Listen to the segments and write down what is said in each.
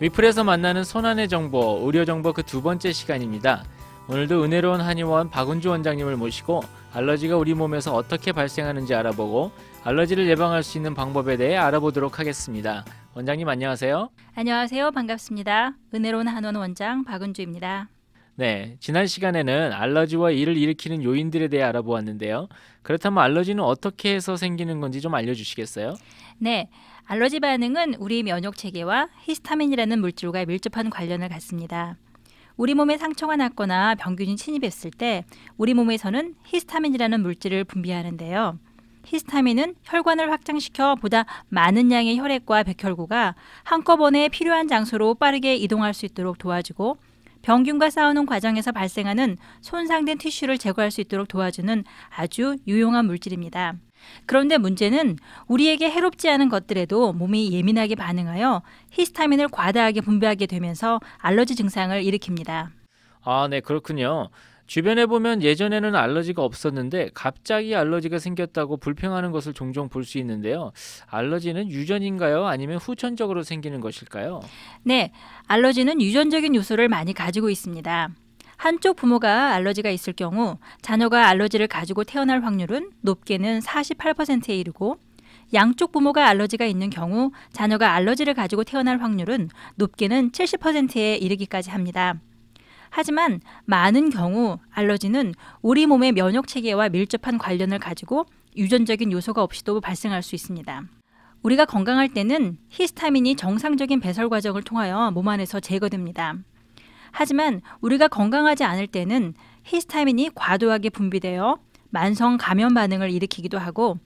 위플에서 만나는 손안의 정보, 의료 정보 그 두 번째 시간입니다. 오늘도 은혜로운 한의원 박은주 원장님을 모시고 알러지가 우리 몸에서 어떻게 발생하는지 알아보고 알러지를 예방할 수 있는 방법에 대해 알아보도록 하겠습니다. 원장님 안녕하세요. 안녕하세요. 반갑습니다. 은혜로운 한원 의 원장 박은주입니다. 네, 지난 시간에는 알러지와 이를 일으키는 요인들에 대해 알아보았는데요. 그렇다면 알러지는 어떻게 해서 생기는 건지 좀 알려주시겠어요? 네, 알러지 반응은 우리 면역 체계와 히스타민이라는 물질과 밀접한 관련을 갖습니다. 우리 몸에 상처가 났거나 병균이 침입했을 때 우리 몸에서는 히스타민이라는 물질을 분비하는데요. 히스타민은 혈관을 확장시켜 보다 많은 양의 혈액과 백혈구가 한꺼번에 필요한 장소로 빠르게 이동할 수 있도록 도와주고 병균과 싸우는 과정에서 발생하는 손상된 티슈를 제거할 수 있도록 도와주는 아주 유용한 물질입니다. 그런데 문제는 우리에게 해롭지 않은 것들에도 몸이 예민하게 반응하여 히스타민을 과다하게 분배하게 되면서 알러지 증상을 일으킵니다. 아, 네, 그렇군요. 주변에 보면 예전에는 알러지가 없었는데 갑자기 알러지가 생겼다고 불평하는 것을 종종 볼 수 있는데요. 알러지는 유전인가요? 아니면 후천적으로 생기는 것일까요? 네, 알러지는 유전적인 요소를 많이 가지고 있습니다. 한쪽 부모가 알러지가 있을 경우 자녀가 알러지를 가지고 태어날 확률은 높게는 48%에 이르고 양쪽 부모가 알러지가 있는 경우 자녀가 알러지를 가지고 태어날 확률은 높게는 70%에 이르기까지 합니다. 하지만 많은 경우 알러지는 우리 몸의 면역 체계와 밀접한 관련을 가지고 유전적인 요소가 없이도 발생할 수 있습니다. 우리가 건강할 때는 히스타민이 정상적인 배설 과정을 통하여 몸 안에서 제거됩니다. 하지만 우리가 건강하지 않을 때는 히스타민이 과도하게 분비되어 만성 감염 반응을 일으키기도 하고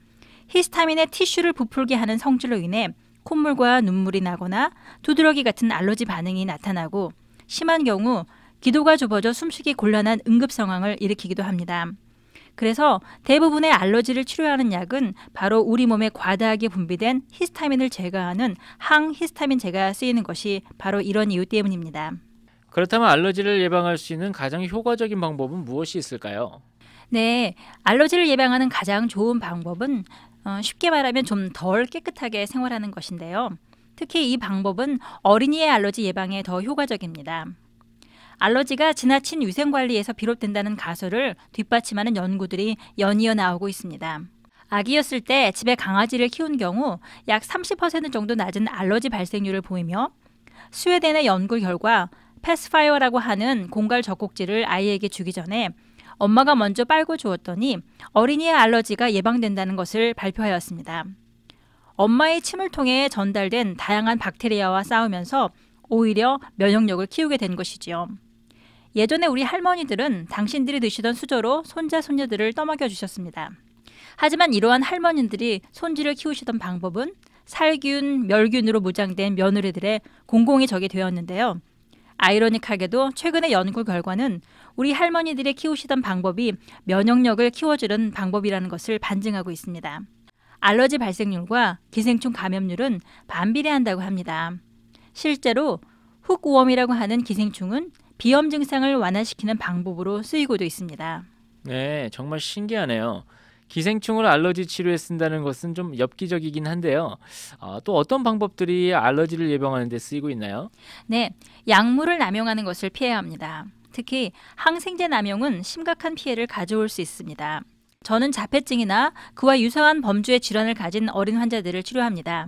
히스타민의 티슈를 부풀게 하는 성질로 인해 콧물과 눈물이 나거나 두드러기 같은 알러지 반응이 나타나고 심한 경우 기도가 좁아져 숨쉬기 곤란한 응급 상황을 일으키기도 합니다. 그래서 대부분의 알러지를 치료하는 약은 바로 우리 몸에 과다하게 분비된 히스타민을 제거하는 항히스타민제가 쓰이는 것이 바로 이런 이유 때문입니다. 그렇다면 알러지를 예방할 수 있는 가장 효과적인 방법은 무엇이 있을까요? 네, 알러지를 예방하는 가장 좋은 방법은 어, 쉽게 말하면 좀 덜 깨끗하게 생활하는 것인데요. 특히 이 방법은 어린이의 알러지 예방에 더 효과적입니다. 알러지가 지나친 위생관리에서 비롯된다는 가설을 뒷받침하는 연구들이 연이어 나오고 있습니다. 아기였을 때 집에 강아지를 키운 경우 약 30% 정도 낮은 알러지 발생률을 보이며 스웨덴의 연구 결과 패스파이어라고 하는 공갈 젖꼭지를 아이에게 주기 전에 엄마가 먼저 빨고 주었더니 어린이의 알러지가 예방된다는 것을 발표하였습니다. 엄마의 침을 통해 전달된 다양한 박테리아와 싸우면서 오히려 면역력을 키우게 된 것이지요. 예전에 우리 할머니들은 당신들이 드시던 수저로 손자 손녀들을 떠먹여 주셨습니다. 하지만 이러한 할머니들이 손질을 키우시던 방법은 살균, 멸균으로 무장된 며느리들의 공공의 적이 되었는데요. 아이러닉하게도 최근의 연구 결과는 우리 할머니들이 키우시던 방법이 면역력을 키워주는 방법이라는 것을 반증하고 있습니다. 알러지 발생률과 기생충 감염률은 반비례한다고 합니다. 실제로 훅우엄이라고 하는 기생충은 비염 증상을 완화시키는 방법으로 쓰이고도 있습니다. 네, 정말 신기하네요. 기생충을 알러지 치료에 쓴다는 것은 좀 엽기적이긴 한데요. 아, 또 어떤 방법들이 알러지를 예방하는 데 쓰이고 있나요? 네, 약물을 남용하는 것을 피해야 합니다. 특히 항생제 남용은 심각한 피해를 가져올 수 있습니다. 저는 자폐증이나 그와 유사한 범주의 질환을 가진 어린 환자들을 치료합니다.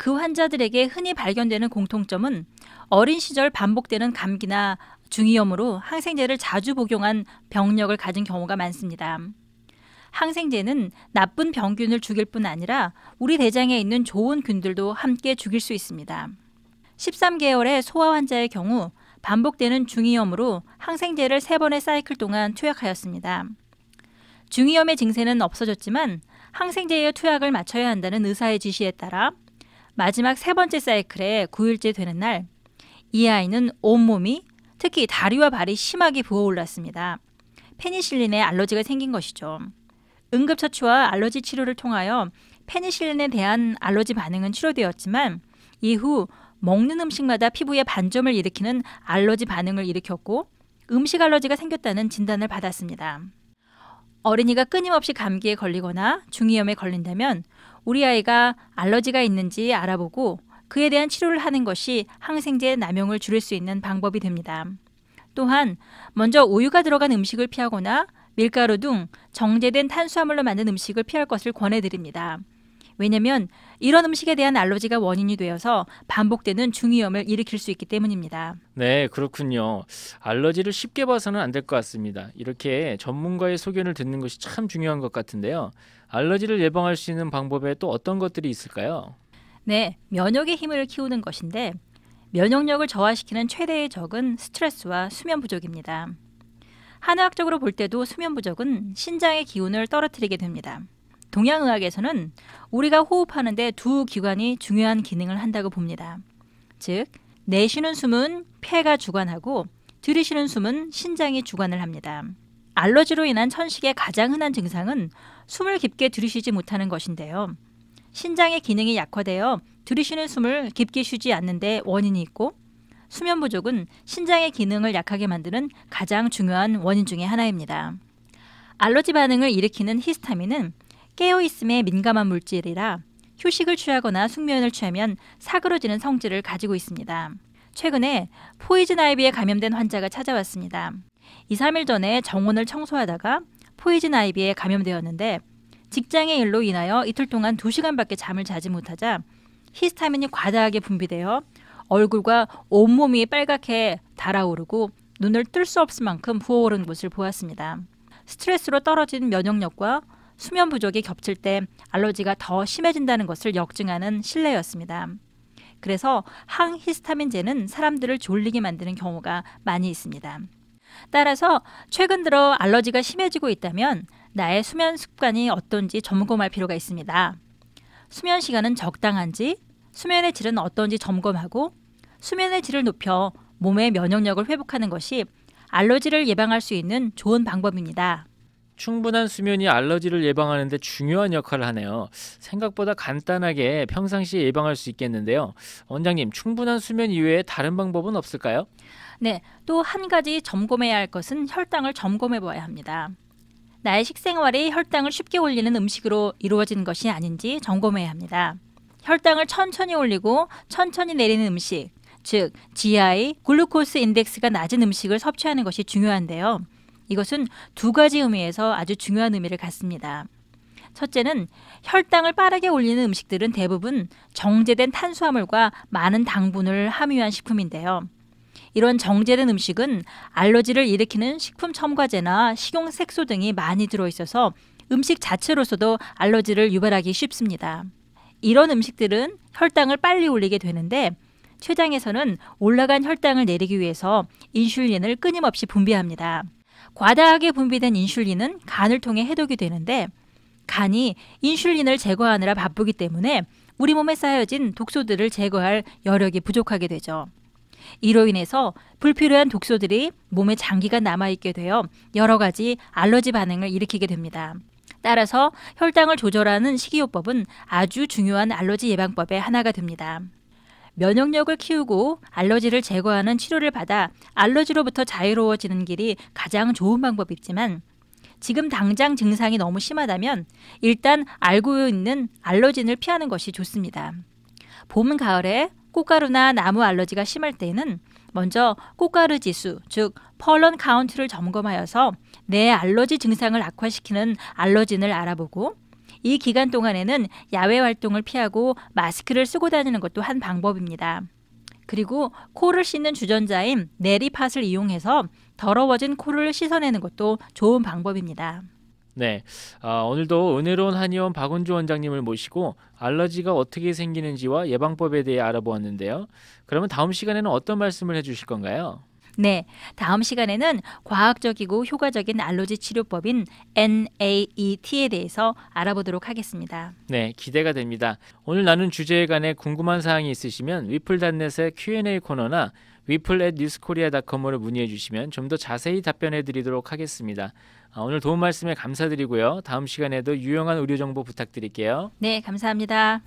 그 환자들에게 흔히 발견되는 공통점은 어린 시절 반복되는 감기나 중이염으로 항생제를 자주 복용한 병력을 가진 경우가 많습니다. 항생제는 나쁜 병균을 죽일 뿐 아니라 우리 대장에 있는 좋은 균들도 함께 죽일 수 있습니다. 13개월의 소아 환자의 경우 반복되는 중이염으로 항생제를 3번의 사이클 동안 투약하였습니다. 중이염의 증세는 없어졌지만 항생제의 투약을 맞춰야 한다는 의사의 지시에 따라 마지막 세 번째 사이클에 9일째 되는 날 이 아이는 온몸이 특히 다리와 발이 심하게 부어올랐습니다. 페니실린에 알러지가 생긴 것이죠. 응급처치와 알러지 치료를 통하여 페니실린에 대한 알러지 반응은 치료되었지만 이후 먹는 음식마다 피부에 반점을 일으키는 알러지 반응을 일으켰고 음식 알러지가 생겼다는 진단을 받았습니다. 어린이가 끊임없이 감기에 걸리거나 중이염에 걸린다면 우리 아이가 알러지가 있는지 알아보고 그에 대한 치료를 하는 것이 항생제 남용을 줄일 수 있는 방법이 됩니다. 또한 먼저 우유가 들어간 음식을 피하거나 밀가루 등 정제된 탄수화물로 만든 음식을 피할 것을 권해드립니다. 왜냐면 이런 음식에 대한 알러지가 원인이 되어서 반복되는 중이염을 일으킬 수 있기 때문입니다. 네, 그렇군요. 알러지를 쉽게 봐서는 안 될 것 같습니다. 이렇게 전문가의 소견을 듣는 것이 참 중요한 것 같은데요. 알러지를 예방할 수 있는 방법에 또 어떤 것들이 있을까요? 네, 면역의 힘을 키우는 것인데 면역력을 저하시키는 최대의 적은 스트레스와 수면 부족입니다. 한의학적으로 볼 때도 수면 부족은 신장의 기운을 떨어뜨리게 됩니다. 동양의학에서는 우리가 호흡하는데 두 기관이 중요한 기능을 한다고 봅니다. 즉, 내쉬는 숨은 폐가 주관하고 들이쉬는 숨은 신장이 주관을 합니다. 알러지로 인한 천식의 가장 흔한 증상은 숨을 깊게 들이쉬지 못하는 것인데요. 신장의 기능이 약화되어 들이쉬는 숨을 깊게 쉬지 않는데 원인이 있고 수면 부족은 신장의 기능을 약하게 만드는 가장 중요한 원인 중의 하나입니다. 알러지 반응을 일으키는 히스타민은 깨어있음에 민감한 물질이라 휴식을 취하거나 숙면을 취하면 사그러지는 성질을 가지고 있습니다. 최근에 포이즌 아이비에 감염된 환자가 찾아왔습니다. 2, 3일 전에 정원을 청소하다가 포이즌 아이비에 감염되었는데 직장의 일로 인하여 이틀 동안 2시간밖에 잠을 자지 못하자 히스타민이 과다하게 분비되어 얼굴과 온몸이 빨갛게 달아오르고 눈을 뜰 수 없을 만큼 부어오른 것을 보았습니다. 스트레스로 떨어진 면역력과 수면 부족이 겹칠 때 알러지가 더 심해진다는 것을 역증하는 실내였습니다. 그래서 항히스타민제는 사람들을 졸리게 만드는 경우가 많이 있습니다. 따라서 최근 들어 알러지가 심해지고 있다면 나의 수면 습관이 어떤지 점검할 필요가 있습니다. 수면 시간은 적당한지, 수면의 질은 어떤지 점검하고 수면의 질을 높여 몸의 면역력을 회복하는 것이 알러지를 예방할 수 있는 좋은 방법입니다. 충분한 수면이 알러지를 예방하는데 중요한 역할을 하네요. 생각보다 간단하게 평상시에 예방할 수 있겠는데요. 원장님, 충분한 수면 이외에 다른 방법은 없을까요? 네, 또 한 가지 점검해야 할 것은 혈당을 점검해 봐야 합니다. 나의 식생활이 혈당을 쉽게 올리는 음식으로 이루어진 것이 아닌지 점검해야 합니다. 혈당을 천천히 올리고 천천히 내리는 음식, 즉 GI, 글루코스 인덱스가 낮은 음식을 섭취하는 것이 중요한데요. 이것은 두 가지 의미에서 아주 중요한 의미를 갖습니다. 첫째는 혈당을 빠르게 올리는 음식들은 대부분 정제된 탄수화물과 많은 당분을 함유한 식품인데요. 이런 정제된 음식은 알러지를 일으키는 식품 첨가제나 식용 색소 등이 많이 들어있어서 음식 자체로서도 알러지를 유발하기 쉽습니다. 이런 음식들은 혈당을 빨리 올리게 되는데 췌장에서는 올라간 혈당을 내리기 위해서 인슐린을 끊임없이 분비합니다. 과다하게 분비된 인슐린은 간을 통해 해독이 되는데 간이 인슐린을 제거하느라 바쁘기 때문에 우리 몸에 쌓여진 독소들을 제거할 여력이 부족하게 되죠. 이로 인해서 불필요한 독소들이 몸에 장기가 남아있게 되어 여러 가지 알러지 반응을 일으키게 됩니다. 따라서 혈당을 조절하는 식이요법은 아주 중요한 알러지 예방법의 하나가 됩니다. 면역력을 키우고 알러지를 제거하는 치료를 받아 알러지로부터 자유로워지는 길이 가장 좋은 방법이지만 지금 당장 증상이 너무 심하다면 일단 알고 있는 알러진을 피하는 것이 좋습니다. 봄, 가을에 꽃가루나 나무 알러지가 심할 때에는 먼저 꽃가루 지수, 즉 펄런 카운트를 점검하여서 내 알러지 증상을 악화시키는 알러진을 알아보고 이 기간 동안에는 야외 활동을 피하고 마스크를 쓰고 다니는 것도 한 방법입니다. 그리고 코를 씻는 주전자인 내리팟을 이용해서 더러워진 코를 씻어내는 것도 좋은 방법입니다. 네, 아, 오늘도 은혜로운 한의원 박은주 원장님을 모시고 알러지가 어떻게 생기는지와 예방법에 대해 알아보았는데요. 그러면 다음 시간에는 어떤 말씀을 해주실 건가요? 네, 다음 시간에는 과학적이고 효과적인 알러지 치료법인 NAET에 대해서 알아보도록 하겠습니다. 네, 기대가 됩니다. 오늘 나눈 주제에 관해 궁금한 사항이 있으시면 위플닷넷의 Q&A 코너나 위플@뉴스코리아닷컴으로 문의해 주시면 좀 더 자세히 답변해 드리도록 하겠습니다. 아, 오늘 도움 말씀에 감사드리고요. 다음 시간에도 유용한 의료 정보 부탁드릴게요. 네, 감사합니다.